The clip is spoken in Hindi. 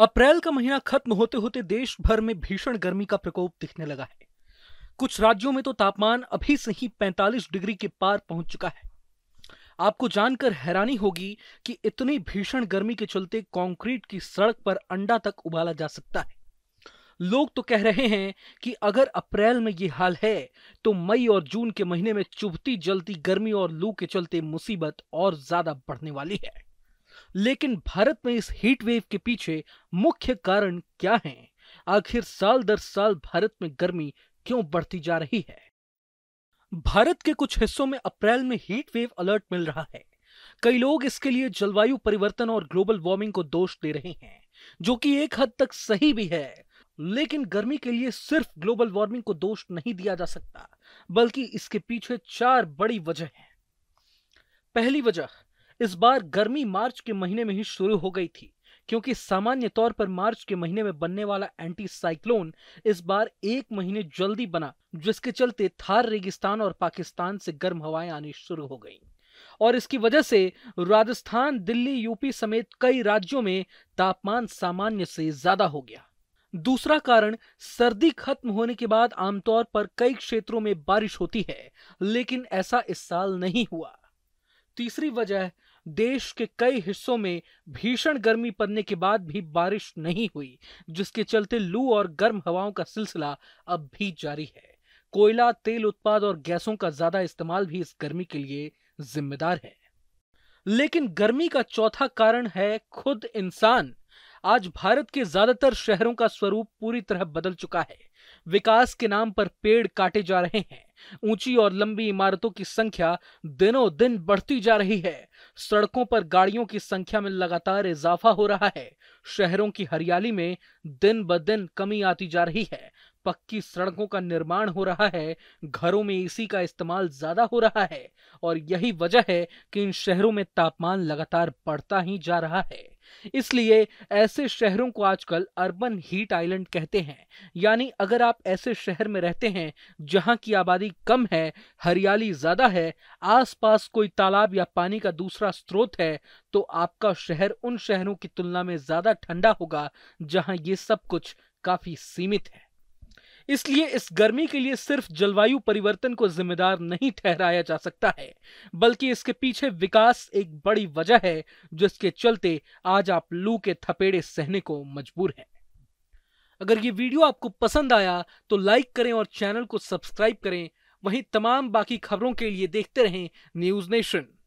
अप्रैल का महीना खत्म होते होते देश भर में भीषण गर्मी का प्रकोप दिखने लगा है कुछ राज्यों में तो तापमान अभी से ही 45 डिग्री के पार पहुंच चुका है आपको जानकर हैरानी होगी कि इतनी भीषण गर्मी के चलते कंक्रीट की सड़क पर अंडा तक उबाला जा सकता है लोग तो कह रहे हैं कि अगर अप्रैल में ये हाल है तो मई और जून के महीने में चुभती जलती गर्मी और लू के चलते मुसीबत और ज्यादा बढ़ने वाली है लेकिन भारत में इस हीट वेव के पीछे मुख्य कारण क्या है आखिर साल दर साल भारत में गर्मी क्यों बढ़ती जा रही है भारत के कुछ हिस्सों में अप्रैल में हीट वेव अलर्ट मिल रहा है कई लोग इसके लिए जलवायु परिवर्तन और ग्लोबल वार्मिंग को दोष दे रहे हैं जो कि एक हद तक सही भी है लेकिन गर्मी के लिए सिर्फ ग्लोबल वार्मिंग को दोष नहीं दिया जा सकता बल्कि इसके पीछे चार बड़ी वजह हैं पहली वजह इस बार गर्मी मार्च के महीने में ही शुरू हो गई थी क्योंकि सामान्य तौर पर मार्च के महीने में बनने वाला एंटी साइक्लोन इस बार एक महीने जल्दी बना जिसके चलते थार रेगिस्तान और पाकिस्तान से गर्म हवाएं आनी शुरू हो गई और इसकी वजह से राजस्थान दिल्ली यूपी समेत कई राज्यों में तापमान सामान्य से ज्यादा हो गया दूसरा कारण सर्दी खत्म होने के बाद आमतौर पर कई क्षेत्रों में बारिश होती है लेकिन ऐसा इस साल नहीं हुआ तीसरी वजह देश के कई हिस्सों में भीषण गर्मी पड़ने के बाद भी बारिश नहीं हुई जिसके चलते लू और गर्म हवाओं का सिलसिला अब भी जारी है कोयला तेल उत्पाद और गैसों का ज्यादा इस्तेमाल भी इस गर्मी के लिए जिम्मेदार है लेकिन गर्मी का चौथा कारण है खुद इंसान आज भारत के ज्यादातर शहरों का स्वरूप पूरी तरह बदल चुका है विकास के नाम पर पेड़ काटे जा रहे हैं ऊंची और लंबी इमारतों की संख्या दिनों दिन बढ़ती जा रही है सड़कों पर गाड़ियों की संख्या में लगातार इजाफा हो रहा है शहरों की हरियाली में दिन ब दिन कमी आती जा रही है पक्की सड़कों का निर्माण हो रहा है घरों में एसी का इस्तेमाल ज्यादा हो रहा है और यही वजह है कि इन शहरों में तापमान लगातार बढ़ता ही जा रहा है इसलिए ऐसे शहरों को आजकल अर्बन हीट आइलैंड कहते हैं यानी अगर आप ऐसे शहर में रहते हैं जहां की आबादी कम है हरियाली ज्यादा है आसपास कोई तालाब या पानी का दूसरा स्रोत है तो आपका शहर उन शहरों की तुलना में ज्यादा ठंडा होगा जहां ये सब कुछ काफी सीमित है इसलिए इस गर्मी के लिए सिर्फ जलवायु परिवर्तन को जिम्मेदार नहीं ठहराया जा सकता है बल्कि इसके पीछे विकास एक बड़ी वजह है जिसके चलते आज आप लू के थपेड़े सहने को मजबूर हैं अगर ये वीडियो आपको पसंद आया तो लाइक करें और चैनल को सब्सक्राइब करें वहीं तमाम बाकी खबरों के लिए देखते रहें न्यूज नेशन